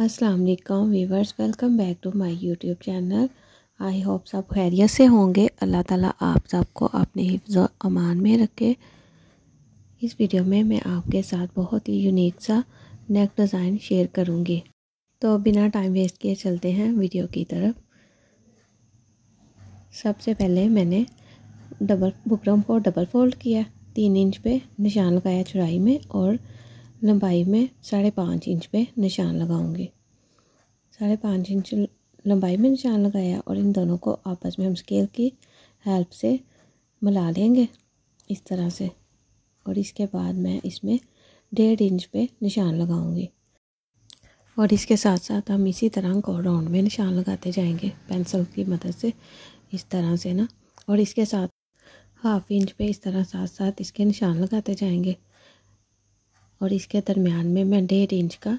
अस्सलाम वालेकुम viewers welcome back to my YouTube channel I hope सब खैरियत से होंगे अल्लाह ताला आप सबको अपने हिफ्ज़ अमान में रखे इस वीडियो में मैं आपके साथ बहुत ही यूनिक सा नेक डिज़ाइन शेयर करूँगी तो बिना टाइम वेस्ट किए चलते हैं वीडियो की तरफ सबसे पहले मैंने डबल बुकरम को डबल फोल्ड किया तीन इंच पे निशान लगाया चुराई में और लंबाई में साढ़े पाँच इंच पे निशान लगाऊंगी साढ़े पाँच इंच लंबाई में निशान लगाया और इन दोनों को आपस में हम स्केल की हेल्प से मिला लेंगे इस तरह से और इसके बाद मैं इसमें डेढ़ इंच पे निशान लगाऊंगी और इसके साथ साथ हम इसी तरह को राउंड में निशान लगाते जाएंगे पेंसिल की मदद से इस तरह से ना और इसके साथ हाफ इंच पे इस तरह साथ साथ इसके निशान लगाते जाएंगे और इसके दरमियान में मैं डेढ़ इंच का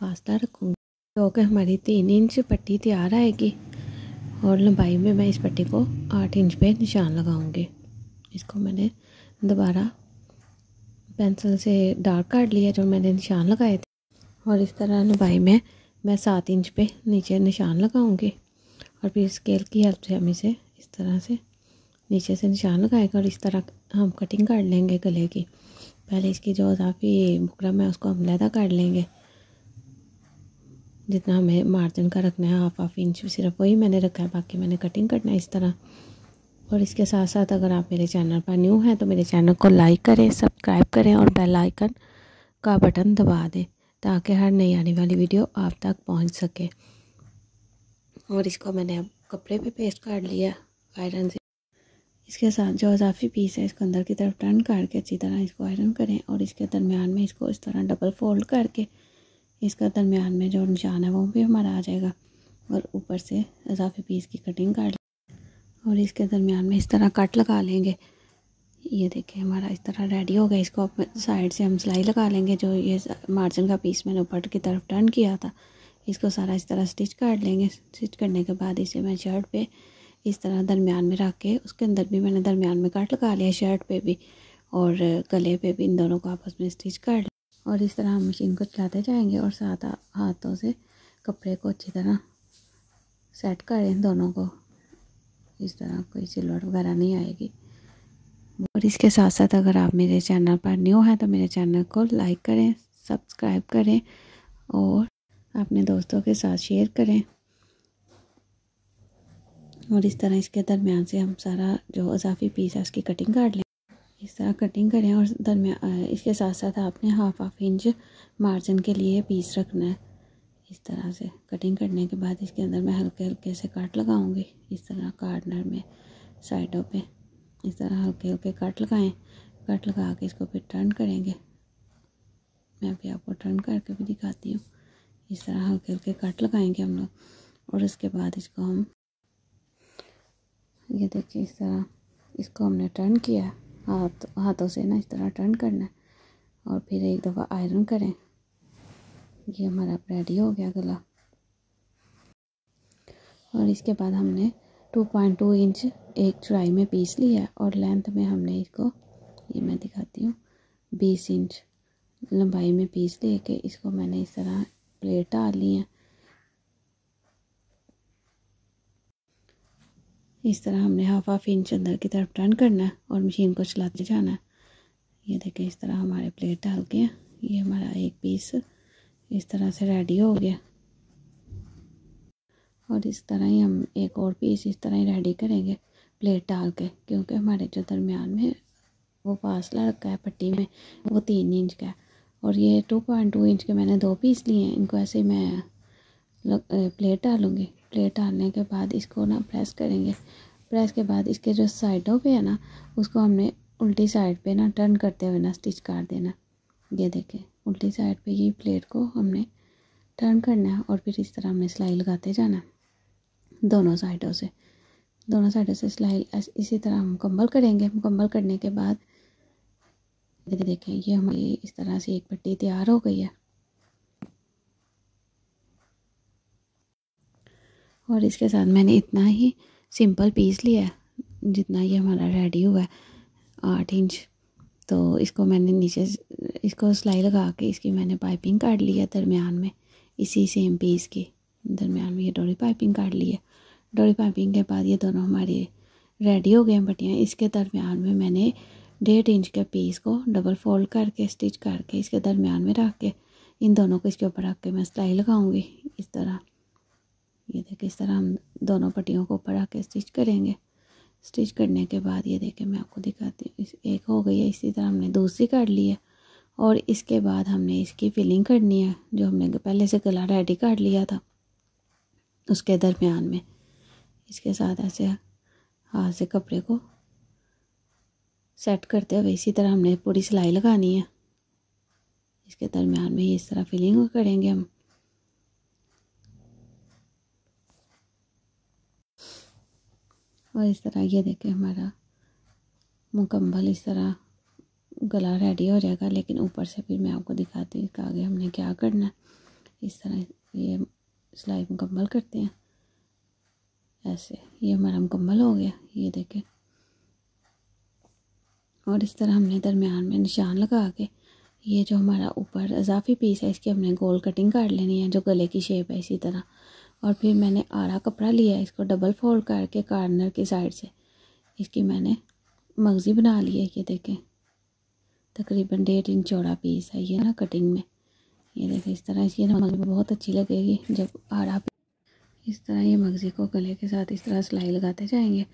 फासला रखूँगी तो हमारी तीन इंच पट्टी तैयार आएगी और लंबाई में मैं इस पट्टी को आठ इंच पे निशान लगाऊंगी इसको मैंने दोबारा पेंसिल से डार्क काट लिया जो मैंने निशान लगाए थे और इस तरह लंबाई में मैं सात इंच पे नीचे निशान लगाऊंगी और फिर स्केल की हेल्प से हम इसे इस तरह से नीचे से निशान लगाएंगे और इस तरह हम कटिंग काट लेंगे गले की पहले इसकी जो अजाफी बुकरम है उसको हम लैदा काट लेंगे जितना हमें मार्जिन का रखना है हाफ हाफ इंच सिर्फ वही मैंने रखा है बाकी मैंने कटिंग करना है इस तरह और इसके साथ साथ अगर आप मेरे चैनल पर न्यू हैं तो मेरे चैनल को लाइक करें सब्सक्राइब करें और बेल आइकन का बटन दबा दें ताकि हर नई आने वाली वीडियो आप तक पहुंच सके और इसको मैंने अब कपड़े पे पेस्ट कर लिया आयरन से इसके साथ जो अजाफी पीस है इसको अंदर की तरफ टर्न करके अच्छी तरह इसको आयरन करें और इसके दरमियान में इसको इस तरह डबल फोल्ड करके इसका दरमियान में जो निशान है वो भी हमारा आ जाएगा और ऊपर से अजाफी पीस की कटिंग काट और इसके दरमियान में इस तरह कट लगा लेंगे ये देखें हमारा इस तरह रेडी हो गया इसको साइड से हम सिलाई लगा लेंगे जो ये मार्जिन का पीस मैंने ऊपर की तरफ टर्न किया था इसको सारा इस तरह स्टिच काट लेंगे स्टिच करने के बाद इसे मैं शर्ट पे इस तरह दरमियान में रख के उसके अंदर भी मैंने दरमियान में कट लगा लिया शर्ट पे भी और गले पे भी इन दोनों को आपस में स्टिच कर लिया और इस तरह हम मशीन को चलाते जाएंगे और साथ हाथों से कपड़े को अच्छी तरह सेट करें दोनों को इस तरह कोई सिलवट वगैरह नहीं आएगी और इसके साथ साथ अगर आप मेरे चैनल पर न्यू हैं तो मेरे चैनल को लाइक करें सब्सक्राइब करें और अपने दोस्तों के साथ शेयर करें और इस तरह इसके दरमियान से हम सारा जो अजाफी पीस है उसकी कटिंग काट लें इस तरह कटिंग करें और दरमियान इसके साथ साथ आपने हाफ हाफ इंच मार्जिन के लिए पीस रखना है इस तरह से कटिंग करने के बाद इसके अंदर मैं हल्के हल्के से काट लगाऊंगी इस तरह कार्नर में साइडों पे इस तरह हल्के हल्के काट लगाएं कट लगा के इसको फिर टर्न करेंगे मैं अभी आपको टर्न करके भी दिखाती हूँ इस तरह हल्के हल्के कट लगाएंगे हम लोग और उसके बाद इसको हम ये देखिए इस तरह इसको हमने टर्न किया हाथ हाथों से ना इस तरह टर्न करना है और फिर एक दफ़ा आयरन करें ये हमारा रेडी हो गया गला और इसके बाद हमने 2.2 इंच एक चुराई में पीस लिया और लेंथ में हमने इसको ये मैं दिखाती हूँ 20 इंच लंबाई में पीस ले के इसको मैंने इस तरह प्लेट डाल ली हैं इस तरह हमने हाफ हाफ इंच अंदर की तरफ टर्न करना है और मशीन को चलाते जाना है ये देखें इस तरह हमारे प्लेट डाल के ये हमारा एक पीस इस तरह से रेडी हो गया और इस तरह ही हम एक और पीस इस तरह ही रेडी करेंगे प्लेट डाल के क्योंकि हमारे जो दरमियान में वो फासला रखा है पट्टी में वो तीन इंच का है और ये टू पॉइंट टू इंच के मैंने दो पीस लिए हैं इनको ऐसे मैं प्लेट डालूँगी प्लेट डालने के बाद इसको ना प्रेस करेंगे प्रेस के बाद इसके जो साइडों पे है ना उसको हमने उल्टी साइड पे ना टर्न करते हुए ना स्टिच कर देना ये देखें उल्टी साइड पे ये प्लेट को हमने टर्न करना है और फिर इस तरह हमने सिलाई लगाते जाना दोनों साइडों से दोनों साइडों से सिलाई इसी तरह हम मुकम्मल करेंगे मुकम्मल करने के बाद देखें ये हमारी इस तरह से एक पट्टी तैयार हो गई है और इसके साथ मैंने इतना ही सिंपल पीस लिया है जितना ये हमारा रेडी हुआ है आठ इंच तो इसको मैंने नीचे इसको सिलाई लगा के इसकी मैंने पाइपिंग काट ली है दरमियान में इसी सेम पीस की दरमियान में ये डोरी पाइपिंग काट ली है डोरी पाइपिंग के बाद ये दोनों हमारी रेडी हो गए हैं बटियाँ इसके दरमियान में मैंने डेढ़ इंच के पीस को डबल फोल्ड करके स्टिच करके इसके दरमियान में रख के इन दोनों को इसके ऊपर रख के मैं सिलाई लगाऊंगी इस तरह ये देखें इस तरह हम दोनों पट्टियों को ऊपर आके स्टिच करेंगे स्टिच करने के बाद ये देखें मैं आपको दिखाती हूँ एक हो गई है इसी तरह हमने दूसरी काट ली है और इसके बाद हमने इसकी फिलिंग करनी है जो हमने पहले से गला रेडी काट लिया था उसके दरमियान में इसके साथ ऐसे हाथ से कपड़े को सेट करते हुए इसी तरह हमने पूरी सिलाई लगानी है इसके दरमियान में इस तरह फिलिंग करेंगे हम और इस तरह ये देखें हमारा मुकम्मल इस तरह गला रेडी हो जाएगा लेकिन ऊपर से फिर मैं आपको दिखाती हूँ कि आगे हमने क्या करना है इस तरह ये सिलाई मुकम्मल करते हैं ऐसे ये हमारा मुकम्मल हो गया ये देखें और इस तरह हमने दरमियान में निशान लगा के ये जो हमारा ऊपर अजाफी पीस है इसकी हमने गोल कटिंग काट लेनी है जो गले की शेप है इसी तरह और फिर मैंने आरा कपड़ा लिया इसको डबल फोल्ड करके कार्नर की साइड से इसकी मैंने मगज़ी बना ली है ये देखें तकरीबन डेढ़ इंच चौड़ा पीस है ये ना कटिंग में ये देखें इस तरह इसकी मगजी बहुत अच्छी लगेगी जब आरा इस तरह ये मगज़ी को गले के साथ इस तरह सिलाई लगाते जाएंगे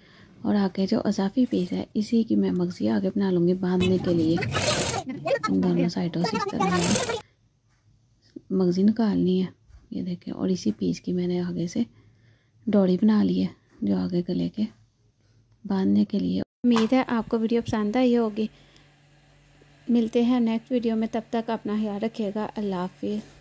और आगे जो अजाफी पीस है इसी की मैं मगज़ी आगे बना लूँगी बांधने के लिए दोनों साइडों से इस तरह मगज़ी निकालनी है ये देखें और इसी पीस की मैंने आगे से डोरी बना ली है जो आगे गले के बांधने के लिए उम्मीद है आपको वीडियो पसंद आई होगी मिलते हैं नेक्स्ट वीडियो में तब तक अपना ख्याल रखिएगा अल्लाह हाफिज़